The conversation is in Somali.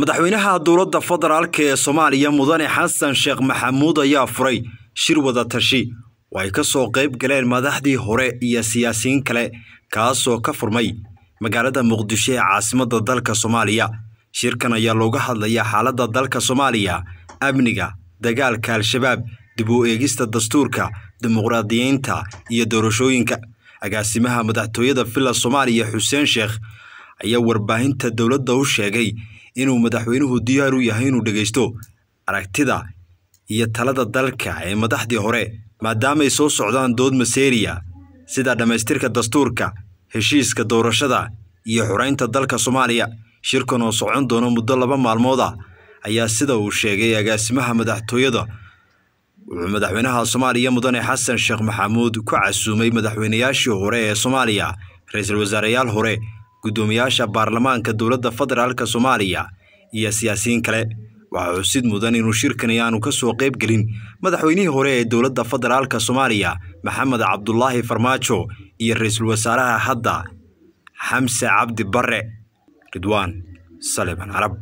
madaxweynaha dowladda federaalka ee soomaaliya mudane xasan sheekh maxamuud ayaa furay shir wada tashi oo ay ka soo qayb galeen madaxdii hore iyo siyaasiyiin kale kaasoo ka furmay magaalada muqdisho ee caasimadda dalka soomaaliya shirkan ayaa looga hadlayaa xaaladda dalka soomaaliya amniga dagaalka al-shabaab dib u eegista dastuurka dimuqraadiyiinta iyo doorashooyinka agaasimaha madaxtooyada villa soomaaliya xuseen sheekh ayaa warbaahinta dowladda u sheegay inuu madaxweynuhu diyaar u yahay inuu dhegeysto aragtida iyo talada dalka ee madaxdii hore maadaamaay soo socdaan dood maseriya sida dhammaystirka dastuurka heshiiska doorashada iyo xoraynta dalka soomaaliya shirkan oo socon doono muddo laba maalmood ah ayaa sida uu sheegay agaasimaha madaxtooyada wuxuu madaxweynaha soomaaliya mudane xasan sheekh maxamuud ku casuumay madaxweynayaashii hore ee soomaaliya ra-iisul wasaareyaal hore guddoomiyaasha baarlamaanka dowladda federaalka soomaaliya iyo siyaasiyiin kale waxa waxaa sid mudan inuu shirkan aanu ka soo qayb gelin madaxweynihii hore ee dowladda federaalka soomaaliya maxamed cabdulaahi farmaajo iyo ra-iisul wasaaraha hadda xamse cabdi barre ridwaan saleman carab